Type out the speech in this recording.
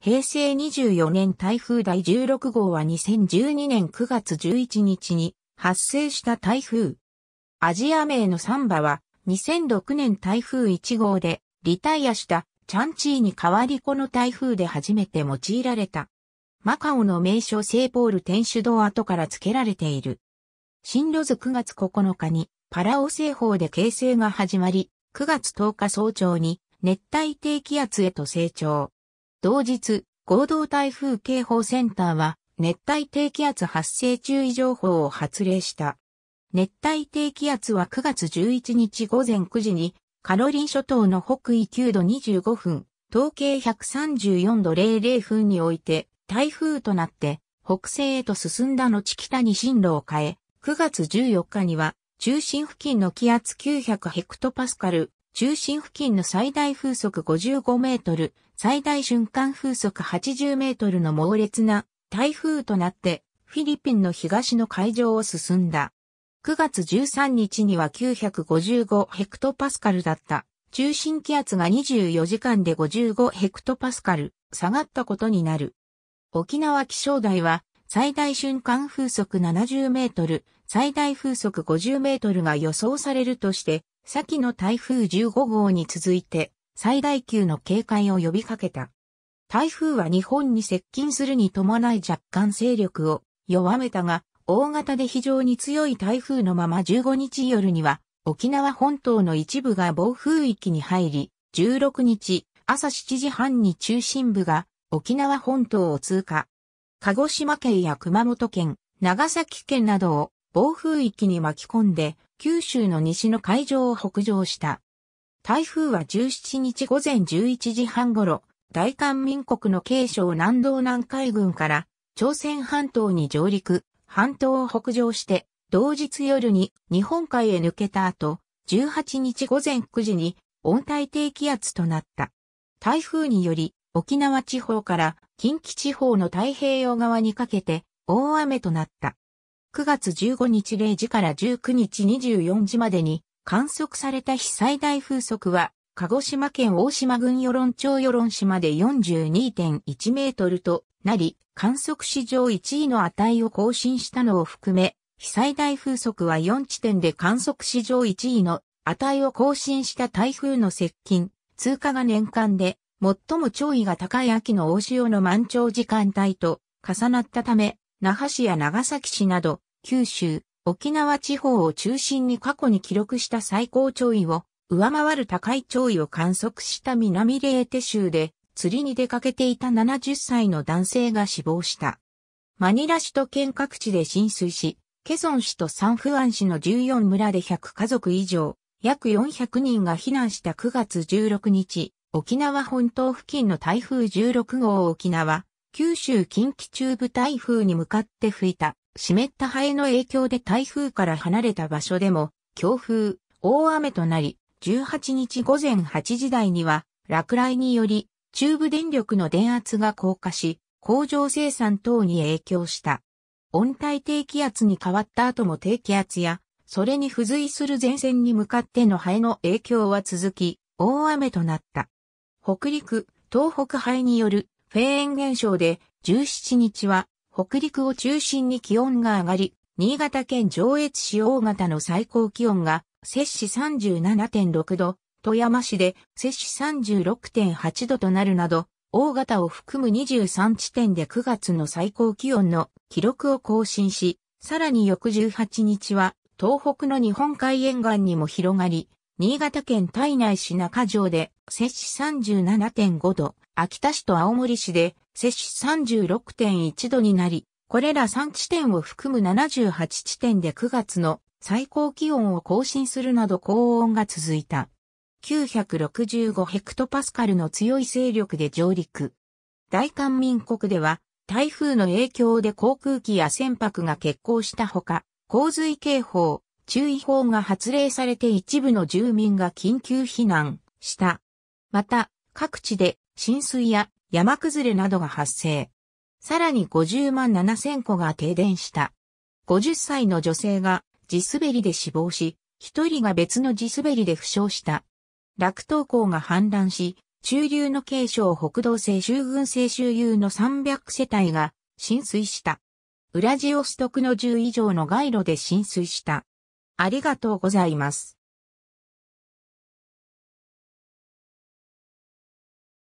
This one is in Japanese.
平成24年台風第16号は2012年9月11日に発生した台風。アジア名のサンバは2006年台風1号でリタイアしたチャンチーに代わりこの台風で初めて用いられた。マカオの名所セイポール天主堂跡から付けられている。進路図9月9日にパラオ西方で形成が始まり、9月10日早朝に熱帯低気圧へと成長。同日、合同台風警報センターは、熱帯低気圧発生注意情報を発令した。熱帯低気圧は9月11日午前9時に、カロリン諸島の北緯9度25分、東経134度00分において、台風となって、北西へと進んだ後北に進路を変え、9月14日には、中心付近の気圧900ヘクトパスカル、中心付近の最大風速55メートル、最大瞬間風速80メートルの猛烈な台風となってフィリピンの東の海上を進んだ。9月13日には955ヘクトパスカルだった中心気圧が24時間で55ヘクトパスカル下がったことになる。沖縄気象台は最大瞬間風速70メートル、最大風速50メートルが予想されるとして先の台風15号に続いて最大級の警戒を呼びかけた。台風は日本に接近するに伴い若干勢力を弱めたが、大型で非常に強い台風のまま15日夜には沖縄本島の一部が暴風域に入り、16日朝7時半に中心部が沖縄本島を通過。鹿児島県や熊本県、長崎県などを暴風域に巻き込んで九州の西の海上を北上した。台風は17日午前11時半頃、大韓民国の慶省南道南海軍から朝鮮半島に上陸、半島を北上して、同日夜に日本海へ抜けた後、18日午前9時に温帯低気圧となった。台風により沖縄地方から近畿地方の太平洋側にかけて大雨となった。9月15日0時から19日24時までに観測された被災大風速は、鹿児島県大島郡与論町与論島で42.1メートルとなり、観測史上1位の値を更新したのを含め、被災大風速は4地点で観測史上1位の値を更新した台風の接近、通過が年間で最も潮位が高い秋の大潮の満潮時間帯と重なったため、那覇市や長崎市など九州、沖縄地方を中心に過去に記録した最高潮位を上回る高い潮位を観測した南レーテ州で釣りに出かけていた70歳の男性が死亡した。マニラ市と県各地で浸水し、ケソン市とサンフアン市の14村で100家族以上、約400人が避難した9月16日、沖縄本島付近の台風16号沖縄、九州近畿中部台風に向かって吹いた湿ったハエの影響で台風から離れた場所でも、強風、大雨となり、18日午前8時台には、落雷により、中部電力の電圧が降下し、工場生産等に影響した。温帯低気圧に変わった後も低気圧や、それに付随する前線に向かってのハエの影響は続き、大雨となった。北陸、東北ハエによるフェーン現象で17日は北陸を中心に気温が上がり、新潟県上越市大型の最高気温が、摂氏37.6度、富山市で摂氏36.8度となるなど、大型を含む23地点で9月の最高気温の記録を更新し、さらに翌18日は東北の日本海沿岸にも広がり、新潟県体内市中城で摂氏37.5度、秋田市と青森市で摂氏36.1度になり、これら3地点を含む78地点で9月の最高気温を更新するなど高温が続いた。965ヘクトパスカルの強い勢力で上陸。大韓民国では台風の影響で航空機や船舶が欠航したほか、洪水警報、注意報が発令されて一部の住民が緊急避難した。また、各地で浸水や山崩れなどが発生。さらに50万7千戸が停電した。50歳の女性が地滑りで死亡し、一人が別の地滑りで負傷した。落東港が氾濫し、中流の軽省北道西州軍西周遊の300世帯が浸水した。ウラジオストクの10以上の街路で浸水した。ありがとうございます。